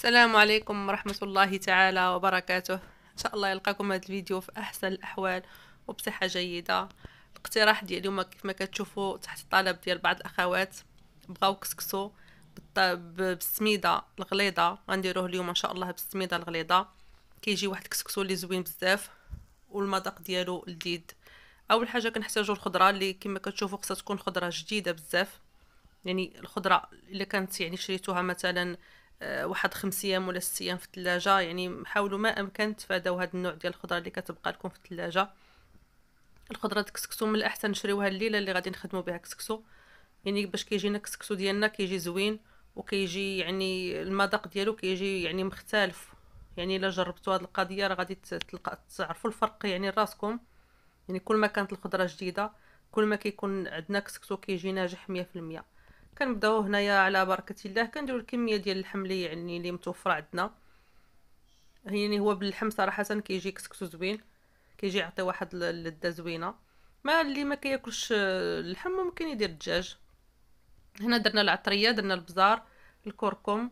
السلام عليكم ورحمة الله تعالى وبركاته إن شاء الله يلقاكم هذا الفيديو في أحسن الأحوال وبصحة جيدة الاقتراح ديالي اليوم كيف ما كتشوفوا تحت الطلب ديال بعض الأخوات بغاو كسكسو بالسميدة الغليظة غنديروه اليوم إن شاء الله بالسميدة الغليظة كيجي واحد الكسكسو اللي زوين بزاف والمذاق ديالو لذيذ اول حاجه كنحتاجو الخضره اللي كما كتشوفوا خصها تكون خضره جديده بزاف يعني الخضره الا كانت يعني شريتوها مثلا آه، واحد خمس ايام ولا ست ايام في الثلاجه يعني حاولوا ما امكن تفاداو هذا النوع ديال الخضره اللي كتبقى لكم في الثلاجه الخضره الكسكسو من الاحسن نشريوها الليله اللي غادي نخدمو بها كسكسو يعني باش كيجينا الكسكسو ديالنا كيجي زوين وكيجي يعني المذاق ديالو كيجي يعني مختلف يعني الا جربتوا هذه القضيه راه غادي تلقى تعرفوا الفرق يعني راسكم يعني كل ما كانت الخضره جديده كل ما كيكون عندنا كسكسو كيجي ناجح 100% كنبداو هنايا على بركه الله كنديروا الكميه ديال اللحم اللي يعني اللي متوفره عندنا يعني هو باللحم صراحه كيجي كسكسو زوين كيجي يعطي واحد اللذه زوينه ما اللي ما كياكلش اللحم ممكن يدير الدجاج هنا درنا العطريه درنا البزار الكركم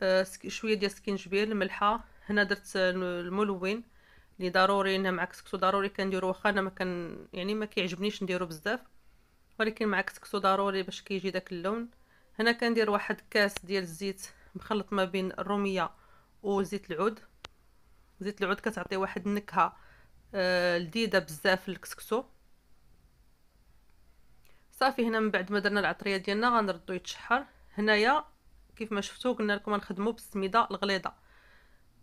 آه، شويه ديال السكينجبير الملحه هنا درت الملون اللي ضروري انه مع كسكسو ضروري كنديرو واخا انا ما كان يعني ما كيعجبنيش نديرو بزاف ولكن مع كسكسو ضروري باش كيجي داك اللون هنا كندير واحد كاس ديال الزيت مخلط ما بين الروميه وزيت العود زيت العود كتعطي واحد النكهه آه، لذيذه بزاف للكسكسو صافي هنا من بعد ما درنا العطريه ديالنا غنردو يتشحر هنايا كيف ما شفتو قلنا لكم غنخدمو بالسميده الغليظه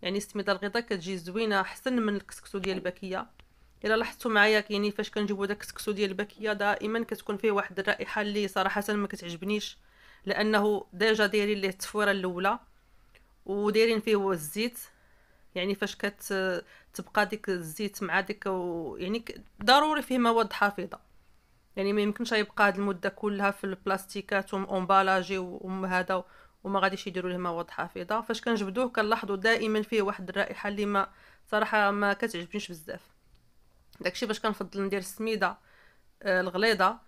يعني السميده الغليظه كتجي زوينه احسن من الكسكسو ديال الباكيه الا لاحظتوا معايا يعني فاش كنجيبو داك السكسو ديال البكيه دائما كتكون فيه واحد الرائحه اللي صراحه ما كتعجبنيش لانه ديجا دايرين ليه التفويره الاولى ودايرين فيه الزيت يعني فاش كتبقى ديك الزيت مع ديك و... يعني ضروري فيه مواد حافظه يعني ما يمكنش يبقى هاد المده كلها في البلاستيكات ومبالاجي وهذا وما غاديش يديروا ليه مواد حافظه فاش كنجبدوه كنلاحظوا دائما فيه واحد الرائحه اللي ما صراحه ما كتعجبنيش بزاف داكشي باش كنفضل ندير السميده آه الغليظه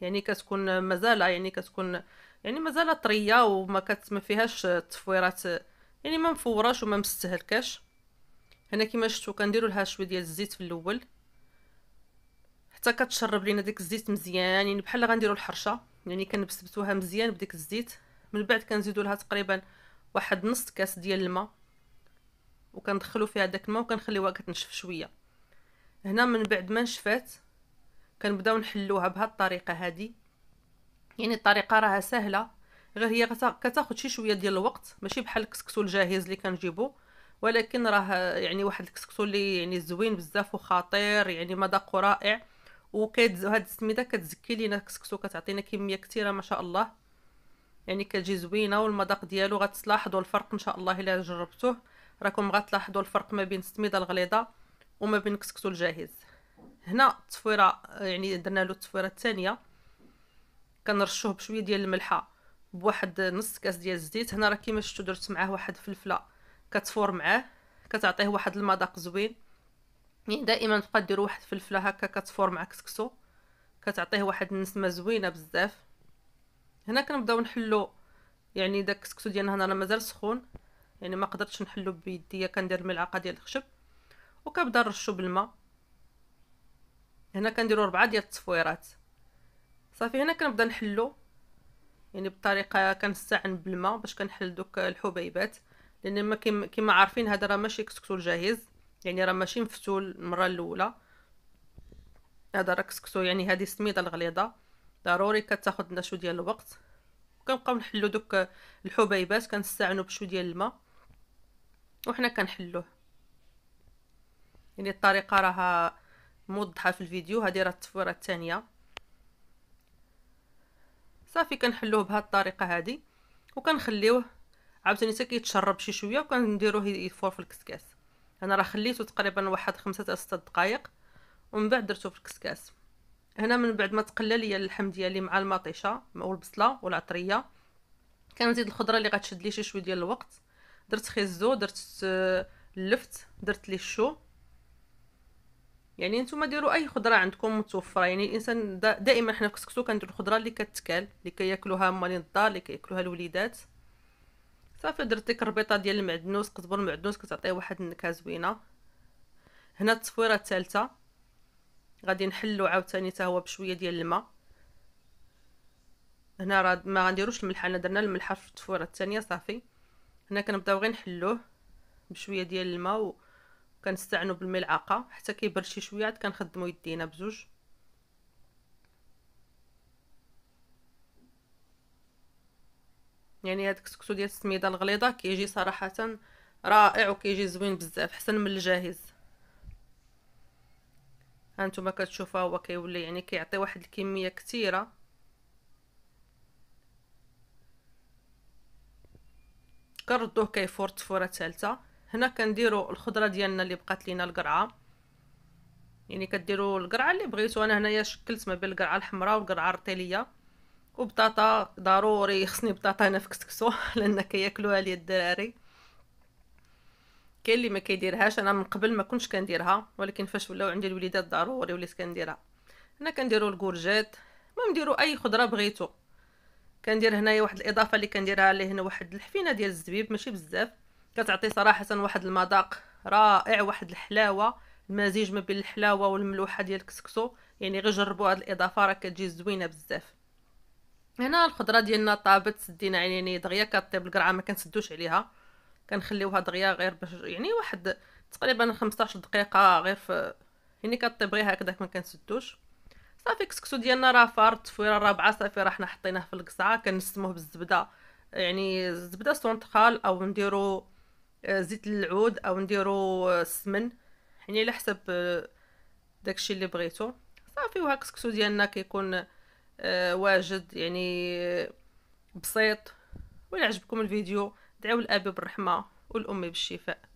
يعني كتكون مازال يعني كتكون يعني مازال طريه وما كت فيهاش التفويرات يعني ما مفوراش وما مستهلكاش هنا كما شفتوا كنديروا لها شويه ديال الزيت في الاول حتى كتشرب لينا ديك الزيت مزيان يعني بحال غنديروا الحرشه يعني كنبسبتوها مزيان بديك الزيت من بعد كنزيدوا لها تقريبا واحد نص كاس ديال الماء وكندخلوا فيها داك الماء وكنخليوها كتنشف شويه هنا من بعد ما نشفات كنبداو نحلوها الطريقه هذه يعني الطريقه راها سهله غير هي كتاخد شي شويه ديال الوقت ماشي بحال الكسكسو الجاهز اللي كنجيبو ولكن راه يعني واحد الكسكسو اللي يعني زوين بزاف وخطير يعني مذاق رائع وكيد هاد السميده كتزكي لينا الكسكسو كتعطينا كميه كثيره ما شاء الله يعني كتجي زوينه والمذاق ديالو غتلاحظوا الفرق ان شاء الله الا جربتوه راكم غتلاحظوا الفرق ما بين السميده الغليظه وما بين كسكسو الجاهز هنا التصويره يعني درنا له التصويره الثانيه كنرشوه بشويه ديال الملحه بواحد نص كاس ديال الزيت هنا راه كيما شفتوا درت معاه واحد الفلفله كتفور معاه كتعطيه واحد المذاق زوين يعني دائما تبقى ديروا واحد الفلفله هكا كتفور مع كسكسو كتعطيه واحد النسمه زوينه بزاف هنا كنبداو نحلو يعني داك الكسكسو ديالنا هنا راه مازال سخون يعني ما قدرتش نحلو بيديا كندير ملعقه ديال الخشب وكنبدا نرشو بالماء هنا كنديرو ربعة ديال التصويرات صافي هنا كنبدا نحلو يعني بطريقه كنستعن بالماء باش كنحل دوك الحبيبات لان ما كما عارفين هذا راه ماشي كسكسو الجاهز يعني راه ماشي مفتول المره الاولى هذا راه كسكسو يعني هذه السميده الغليظه ضروري كتاخذ لنا شو ديال الوقت كنبقاو نحلو دوك الحبيبات كنستعانوا بشو ديال الماء وحنا كنحلوه يعني الطريقه راها موضحه في الفيديو هذه راه التفويره الثانيه صافي كنحلوه بهذه الطريقه هذه وكنخليوه عاوتاني حتى كيتشرب شي شويه وكنديروه يفور في الكسكاس انا راه خليته تقريبا واحد خمسة حتى 6 دقائق ومن بعد درته في الكسكاس هنا من بعد ما تقلى ليا اللحم ديالي مع المطيشه او البصله والعطريه كنزيد الخضره اللي غتشد لي شي شويه ديال الوقت درت خيزو درت آه، اللفت درت لي الشو يعني نتوما ديروا اي خضره عندكم متوفره يعني الانسان دائما حنا كسكسو كنديروا الخضره اللي كتكال اللي كياكلوها مالين الدار اللي كياكلوها الوليدات صافي درت ديك الربيطه ديال المعدنوس قزبر المعدنوس كتعطي واحد النكهه زوينه هنا التصويره الثالثه غادي نحلو عاوتاني حتى هو بشويه ديال الماء هنا راه ما غنديروش الملح انا درنا الملح في التصويره الثانيه صافي هنا كنبداو غير نحلوه بشويه ديال الماء كنستعنوا بالملعقه حتى كيبرد شي شويه عاد كنخدموا يدينا بزوج يعني هاد الكسكسو ديال السميده الغليظه كيجي صراحه رائع وكيجي زوين بزاف حسن من الجاهز هانتوما كتشوفوا هو كيولي يعني كيعطي واحد الكميه كثيره كنردوه كيفور تفوره ثالثه هنا كنديروا الخضره ديالنا اللي بقات لينا القرعه يعني كديروا القرعه اللي بغيتو انا هنايا شكلت ما بين القرعه الحمراء والقرعه الرطيليه وبطاطا ضروري خصني بطاطا هنا في كسكسو لان كياكلوها لي الدراري كاين اللي ما كيديرهاش انا من قبل ما كنتش كنديرها ولكن فاش ولاو عندي الوليدات ضروري وليت كنديرها هنا كنديروا الكورجيت المهم ديروا اي خضره بغيتو كندير هنايا واحد الاضافه اللي كنديرها ليه هنا واحد الحفينه ديال الزبيب ماشي بزاف كتعطي صراحه واحد المذاق رائع واحد الحلاوه المزيج ما بين الحلاوه والملوحه ديال الكسكسو يعني غير جربوا هاد الاضافه راه كتجي زوينه بزاف هنا الخضره ديالنا طابت سدينا يعني دغيا كطيب القرعه ما كنسدوش عليها كنخليوها دغيا غير باش يعني واحد تقريبا 15 دقيقه غير في يعني كطيب غير هكذاك ما كنسدوش صافي الكسكسو ديالنا راه فار التفويره الرابعه صافي راه حنا حطيناه في القصعه كنسموه بالزبده يعني الزبده سونترال او نديرو زيت العود او نديرو السمن يعني على حسب آه، داكشي اللي بغيتو صافي وهاك السكسو ديالنا كيكون آه، واجد يعني آه، بسيط ولا عجبكم الفيديو دعوا الابي بالرحمه والام بالشفاء